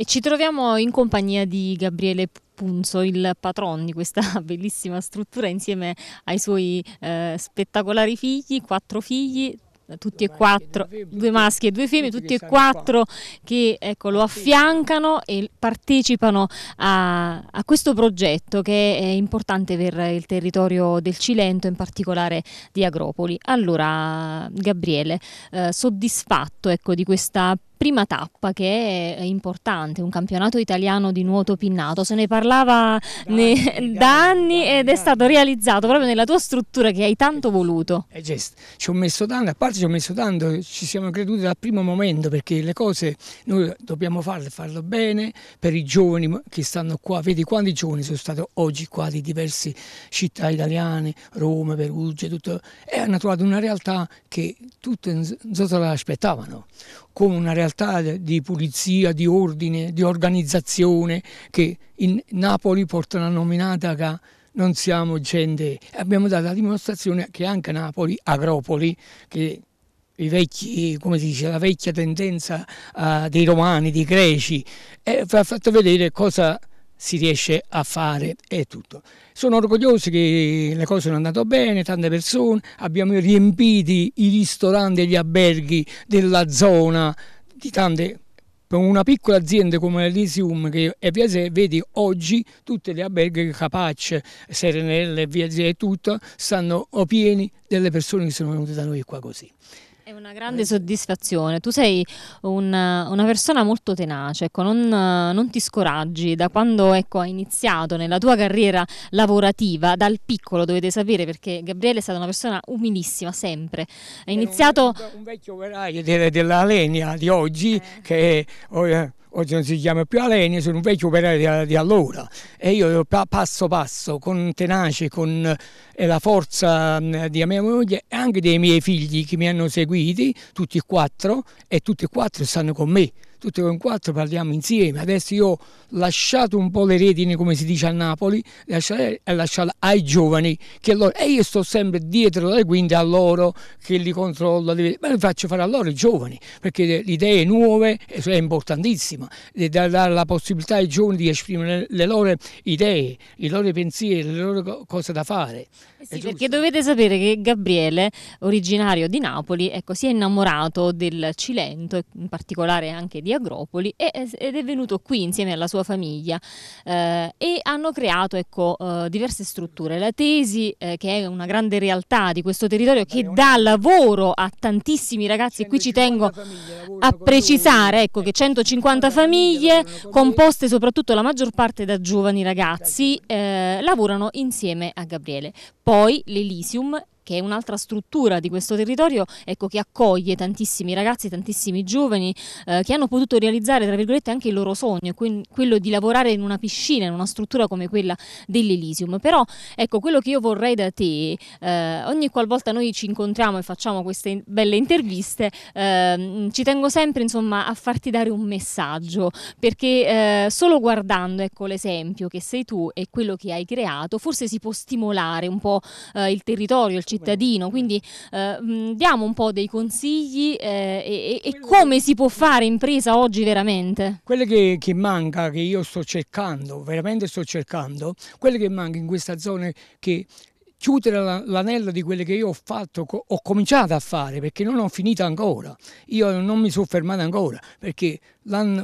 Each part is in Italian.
E ci troviamo in compagnia di Gabriele Punzo, il patron di questa bellissima struttura, insieme ai suoi eh, spettacolari figli, quattro figli, tutti due e quattro, e due maschi e due femmine, tutti, tutti e quattro qua. che ecco, lo affiancano e partecipano a, a, questo progetto che è importante per il territorio del Cilento, in particolare di Agropoli. Allora, Gabriele, eh, soddisfatto ecco, di questa prima tappa che è importante, un campionato italiano di nuoto pinnato, se ne parlava da, ne, anni, da anni ed da, è stato realizzato proprio nella tua struttura che hai tanto eh, voluto. E eh, gest, ci ho messo tanto, a parte ci ho messo tanto, ci siamo creduti dal primo momento perché le cose noi dobbiamo farle, farlo bene per i giovani che stanno qua, vedi quanti giovani sono stati oggi qua di diverse città italiane, Roma, Perugia, tutto, e hanno trovato una realtà che tutti non se l'aspettavano, come una realtà realtà di pulizia, di ordine, di organizzazione che in Napoli porta la nominata che non siamo gente, abbiamo dato la dimostrazione che anche Napoli, Agropoli, che i Vecchi, come si dice, la vecchia tendenza uh, dei romani, dei greci, e eh, ha fatto vedere cosa si riesce a fare e tutto. Sono orgoglioso che le cose sono andate bene, tante persone, abbiamo riempito i ristoranti e gli alberghi della zona di tante per una piccola azienda come l'Elysium che è via sé, vedi oggi tutte le alberghe Capacce, Serenelle, via sé e tutto, stanno oh, pieni delle persone che sono venute da noi qua così. È una grande soddisfazione. Tu sei un, una persona molto tenace, ecco, non, non, ti scoraggi da quando ecco, hai iniziato nella tua carriera lavorativa, dal piccolo dovete sapere perché Gabriele è stata una persona umilissima sempre. Ha iniziato... Un, un, vecchio operaio della, della legna di oggi eh. che... Oh, eh oggi non si chiama più Alenio, sono un vecchio operaio di, di allora e io passo passo, con tenace, con eh, la forza mh, mm, di mia moglie e anche dei miei figli che mi hanno seguiti, tutti e quattro, e tutti e quattro stanno con me tutti e quattro parliamo insieme. Adesso io ho lasciato un po' le redini, come si dice a Napoli, lasciare, lasciato ai giovani che loro, e io sto sempre dietro le quinte a loro che li controllo, li, ma li faccio fare a loro i giovani, perché le idee nuove eh, è importantissima, dare la possibilità ai giovani di esprimere le loro idee, i loro pensieri, le loro cose da fare. Eh sì, perché dovete sapere che Gabriele, originario di Napoli, ecco, si è innamorato del Cilento, in particolare anche di di Agropoli ed è venuto qui insieme alla sua famiglia eh, e hanno creato ecco, eh, diverse strutture. La tesi, eh, che è una grande realtà di questo territorio, che dà lavoro a tantissimi ragazzi, e qui ci tengo a precisare ecco, che 150 ecco, famiglie, composte soprattutto la maggior parte da giovani ragazzi, eh, lavorano insieme a Gabriele. Poi l'Elysium che è un'altra struttura di questo territorio ecco, che accoglie tantissimi ragazzi, tantissimi giovani eh, che hanno potuto realizzare tra virgolette anche il loro sogno, quello di lavorare in una piscina, in una struttura come quella dell'Elysium. Però ecco quello che io vorrei da te, eh, ogni qualvolta noi ci incontriamo e facciamo queste belle interviste, eh, ci tengo sempre insomma a farti dare un messaggio perché eh, solo guardando ecco, l'esempio che sei tu e quello che hai creato forse si può stimolare un po' eh, il territorio, il cittadino cittadino, quindi eh, diamo un po' dei consigli eh, e, e, come si può fare impresa oggi veramente? Quello che, che, manca, che io sto cercando, veramente sto cercando, quello che manca in questa zona è che chiudere l'anello di quelle che io ho fatto, ho cominciato a fare perché non ho finito ancora, io non mi sono fermato ancora perché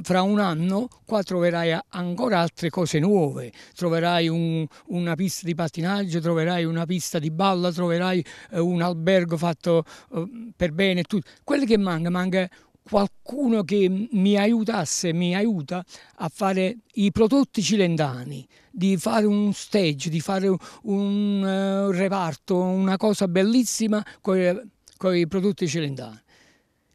fra un anno qua troverai ancora altre cose nuove, troverai un, una pista di pattinaggio, troverai una pista di balla, troverai eh, un albergo fatto eh, per bene, tutto. quello che manca, manca qualcuno che mi aiutasse, mi aiuta a fare i prodotti cilendani, di fare un stage, di fare un uh, reparto, una cosa bellissima con i prodotti cilendani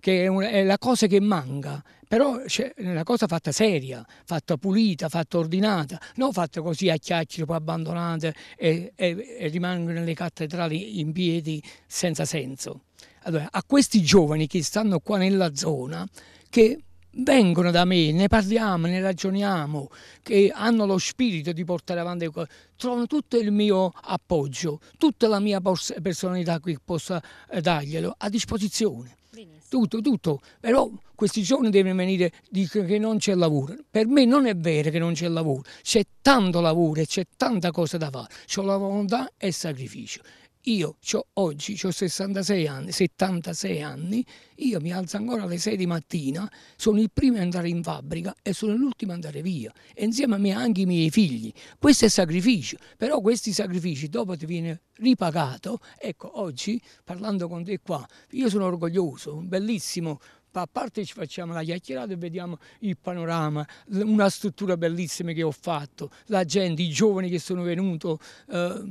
che è, una, è, la cosa che manca, però c'è una cosa fatta seria, fatta pulita, fatta ordinata, non fatta così a chiacchiere, poi abbandonate e, e, e rimangono le cattedrali in piedi senza senso. Allora, a questi giovani che stanno qua nella zona, che vengono da me, ne parliamo, ne ragioniamo, che hanno lo spirito di portare avanti le cose, trovano tutto il mio appoggio, tutta la mia personalità che possa eh, darglielo a disposizione. Benissimo. Tutto, tutto. Però questi giorni devono venire, dicono che non c'è lavoro. Per me non è vero che non c'è lavoro, c'è tanto lavoro e c'è tanta cosa da fare, c'è la volontà e il sacrificio. Io ho, oggi ho 66 anni, 76 anni, io mi alzo ancora alle 6 di mattina, sono il primo ad andare in fabbrica e sono l'ultimo ad andare via. E insieme a me anche i miei figli. Questo è sacrificio, però questi sacrifici dopo ti viene ripagato. Ecco, oggi parlando con te qua, io sono orgoglioso, bellissimo a parte ci facciamo la chiacchierata e vediamo il panorama, una struttura bellissima che ho fatto, la gente, i giovani che sono venuti. Eh,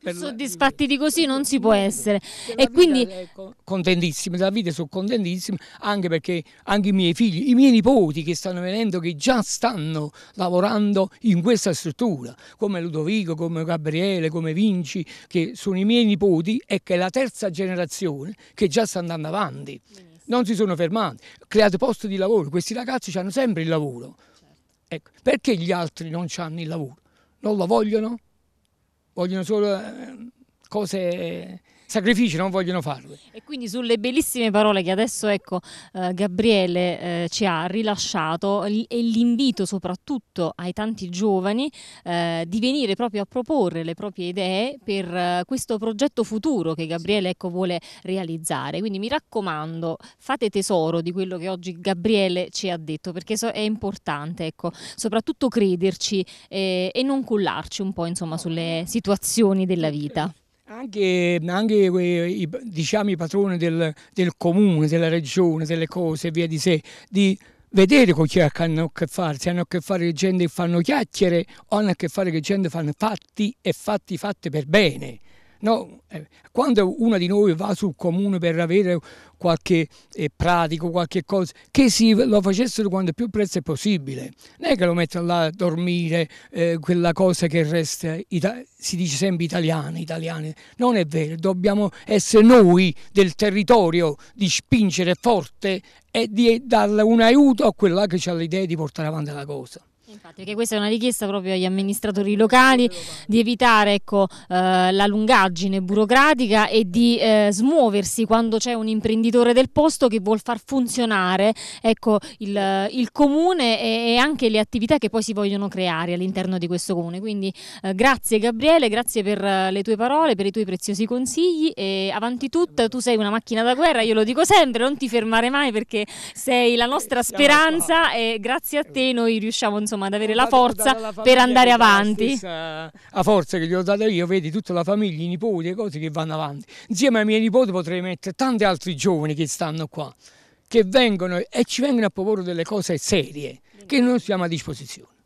per soddisfatti di così non si può essere e quindi contentissimi della vita sono contentissimi anche perché anche i miei figli i miei nipoti che stanno venendo che già stanno lavorando in questa struttura come Ludovico come Gabriele come Vinci che sono i miei nipoti e che è la terza generazione che già sta andando avanti non si sono fermati create posti di lavoro questi ragazzi hanno sempre il lavoro certo. ecco, perché gli altri non hanno il lavoro non lo vogliono 不光是石油。cose sacrifici non vogliono farli. E quindi sulle bellissime parole che adesso ecco, eh, Gabriele eh, ci ha rilasciato e l'invito soprattutto ai tanti giovani eh, di venire proprio a proporre le proprie idee per eh, questo progetto futuro che Gabriele ecco, vuole realizzare. Quindi mi raccomando, fate tesoro di quello che oggi Gabriele ci ha detto perché so è importante, ecco, soprattutto crederci eh, e non cullarci un po' insomma, sulle situazioni della vita anche, anche i, diciamo, i patroni del, del, comune, della regione, delle cose e via di sé, di vedere con chi hanno a che fare, se hanno a che fare con gente che fanno chiacchiere o hanno a che fare con gente che fanno fatti e fatti fatti per bene. No, eh, quando uno di noi va sul comune per avere qualche eh, pratico, qualche cosa, che si lo facessero quanto più presto è possibile. Non è che lo mettono là a dormire, eh, quella cosa che resta, si dice sempre italiana, italiani. Non è vero, dobbiamo essere noi del territorio di spingere forte e di eh, dare un aiuto a quella che ha l'idea di portare avanti la cosa. Infatti, perché questa è una richiesta proprio agli amministratori locali di evitare ecco, eh, la lungaggine burocratica e di eh, smuoversi quando c'è un imprenditore del posto che vuol far funzionare ecco, il, il, comune e, e, anche le attività che poi si vogliono creare all'interno di questo comune. Quindi eh, grazie Gabriele, grazie per eh, le tue parole, per i tuoi preziosi consigli e avanti tutta tu sei una macchina da guerra, io lo dico sempre, non ti fermare mai perché sei la nostra eh, speranza e grazie a te noi riusciamo insomma insomma, ad avere la forza per andare avanti. La forza che gli ho dato io, vedi tutta la famiglia, i nipoti, le cose che vanno avanti. Insieme ai miei nipoti potrei mettere tanti altri giovani che stanno qua, che vengono e ci vengono a proporre delle cose serie, che noi siamo a disposizione.